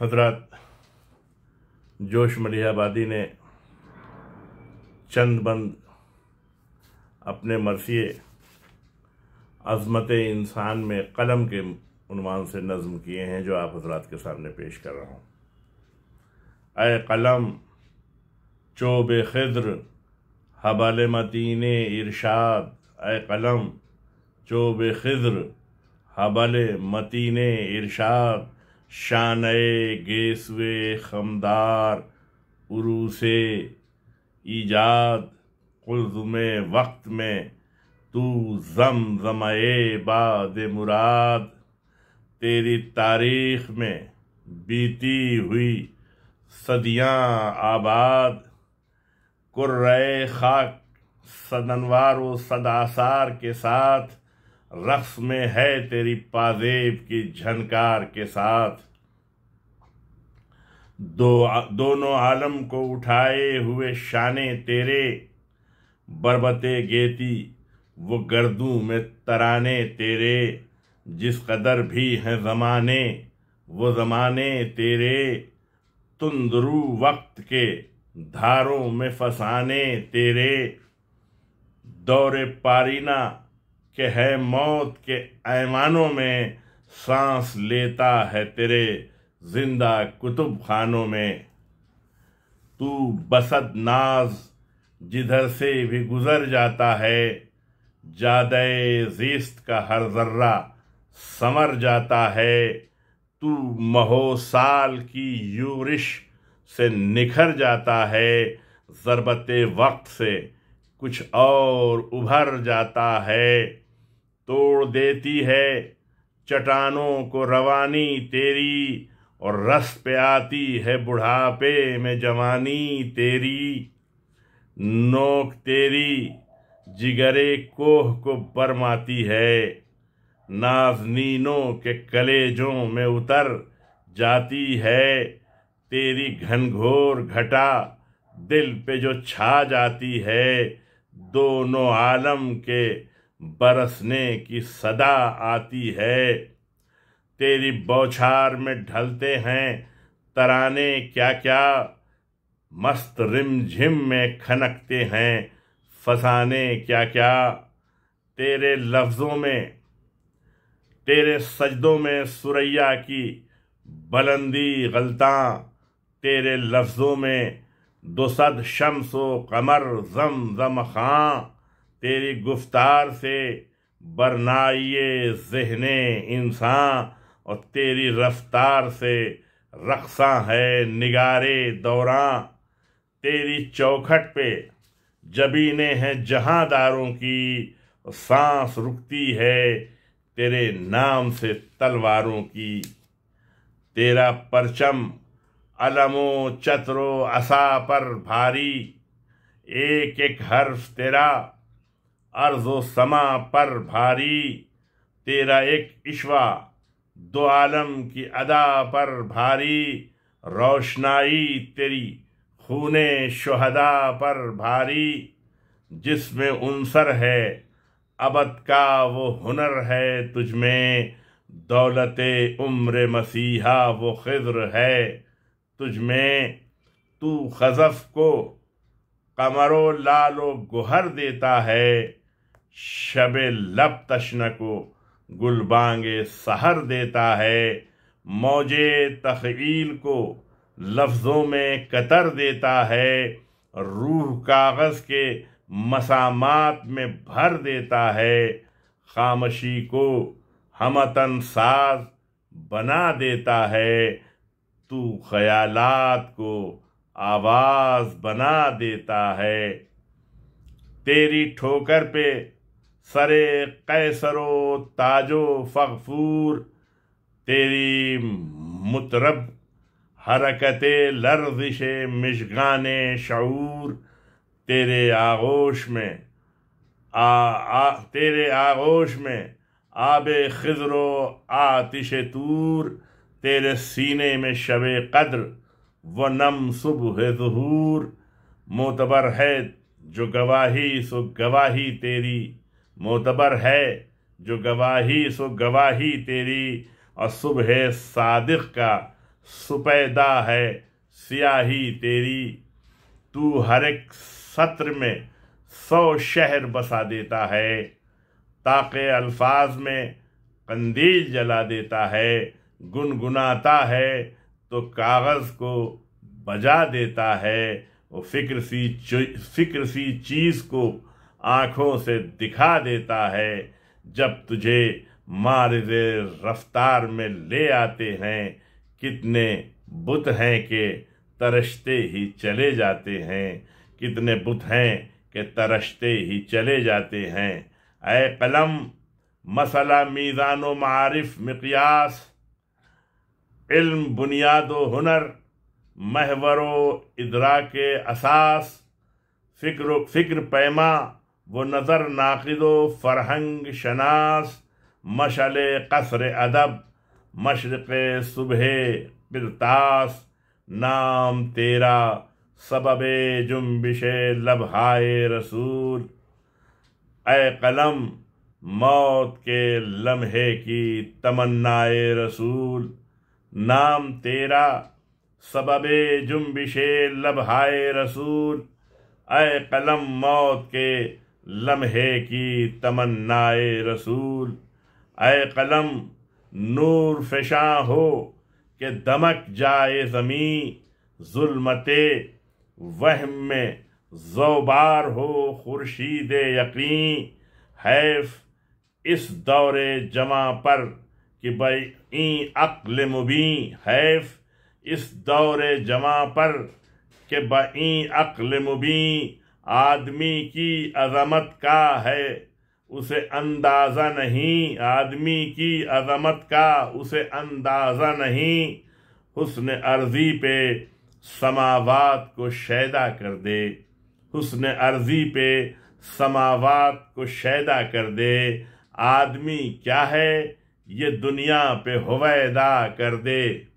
हजरत जोश मलिहाबादी ने चंद बंद अपने मरसिए अजमत इंसान में कलम के उनवान से नज़म किए हैं जो आप हजरात के सामने पेश कर रहा हूँ अय कलम चोब खद्र हबल मतीन इरशाद अय कलम चोब खद्र हबल मतीन इरशाद शानए गेसवे खमदार उरूस ईजाद कुलजुम वक्त में तू जम जमए बाद मुराद तेरी तारीख में बीती हुई सदियाँ आबाद कुर्र खाक सदनवार व सदासार के साथ रक्स में है तेरी पाजेब की झनकार के साथ दो दोनों आलम को उठाए हुए शाने तेरे बरबते गेती वो गर्दू में तराने तेरे जिस कदर भी हैं ज़माने वो ज़माने तेरे तुंदरू वक्त के धारों में फसाने तेरे दौरे पारीना कि है मौत के ऐमानों में सांस लेता है तेरे जिंदा कुतुब खानों में तू बसत नाज जिधर से भी गुजर जाता है जादे जीस्त का हर जर्रा समर जाता है तू महोसाल की यूरिश से निखर जाता है ज़रबत वक्त से कुछ और उभर जाता है तोड़ देती है चट्टानों को रवानी तेरी और रस पे आती है बुढ़ापे में जवानी तेरी नोक तेरी जिगरे कोह को बरमाती है नाजनीनों के कलेजों में उतर जाती है तेरी घनघोर घटा दिल पे जो छा जाती है दोनों आलम के बरसने की सदा आती है तेरी बौछार में ढलते हैं तराने क्या क्या मस्त रिमझिम में खनकते हैं फसाने क्या क्या तेरे लफ्ज़ों में तेरे सजदों में सुरैया की बुलंदी गलता तेरे लफ्ज़ों में दुसद शम्स व कमर जम जम खां तेरी गुफ्तार से बरनाइए जहने इंसान और तेरी रफ्तार से रक्सा है निगारे दौरा तेरी चौखट पे जबीने हैं जहांदारों की सांस रुकती है तेरे नाम से तलवारों की तेरा परचम अलमो चतरो असा पर भारी एक एक हर्फ तेरा अर्जो समा पर भारी तेरा एक इश्वा दो आलम की अदा पर भारी रोशनाई तेरी खूने शहदा पर भारी जिसमें उनसर है अबद का वो हुनर है तुझमें दौलत उम्र मसीहा वो खज्र है तुझमें तू खजफ को कमरों लालो गुहर देता है शब लब तश्न को गुलबांगे सहर देता है मौजे तखील को लफ्ज़ों में कतर देता है रूह कागज़ के मसामात में भर देता है खामशी को हमतन साज बना देता है तू ख्यालात को आवाज़ बना देता है तेरी ठोकर पे सरे कैसरो ताजो फगफूर तेरी मुतरब हरकत लर्जिश मिशगान शूर तेरे आगोश में आ, आ तेरे आगोश में आब खजरो आतिश तूर तेरे सीने में शब कद्र व नम सुबह जहूर मोतबर है जो गवाही सो गवाही तेरी मोतबर है जो गवाही सो गवाही तेरी और सुबह सादिक का सुपैदा है सियाही तेरी तू हर एक सत्र में सौ शहर बसा देता है ताक अल्फाज में कंदील जला देता है गुनगुनाता है तो कागज़ को बजा देता है वो फिक्र सी फिक्र सी चीज़ को आँखों से दिखा देता है जब तुझे मारज रफ्तार में ले आते हैं कितने बुत हैं के तरसते ही चले जाते हैं कितने बुत हैं के तरसते ही चले जाते हैं ए कलम मसला मीज़ान मारिफ मक़यास इल्म बुनियाद व हुनर महवर व इदरा के असास फ़िक्र फ़िक्र पैमा वो नज़र नाकद फ़रहंग शनास मशल कसर अदब मशरक़ सुबह किरतास नाम तेरा सबब जुम्बिश लबहाय रसूल ए कलम मौत के लम्हे की तमन्नाए रसूल नाम तेरा सबब जुम्बिश लबहाय रसूल ए कलम मौत के लम्हे की तमन्नाए रसूल ए कलम नूर फिशा हो के दमक जाए ज़मी जुलमत वहम में जोबार हो खुर्शीद यकीन हैफ इस दौर जमा पर कि बई अक्ल मुबी हैफ इस दौर जमा पर कि बई अक्ल मुबी आदमी की अजमत का है उसे अंदाज़ा नहीं आदमी की अजमत का उसे अंदाज़ा नहीं उसने अर्जी पे समावात को शैदा कर दे हुसन अर्जी पे समावात को शैदा कर दे आदमी क्या है ये दुनिया पे हवैदा कर दे